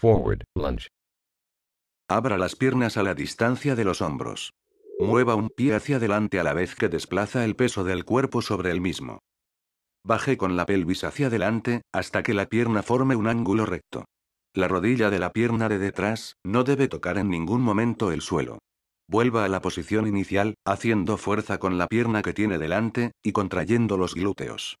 Forward lunge. Abra las piernas a la distancia de los hombros. Mueva un pie hacia adelante a la vez que desplaza el peso del cuerpo sobre el mismo. Baje con la pelvis hacia adelante, hasta que la pierna forme un ángulo recto. La rodilla de la pierna de detrás no debe tocar en ningún momento el suelo. Vuelva a la posición inicial, haciendo fuerza con la pierna que tiene delante, y contrayendo los glúteos.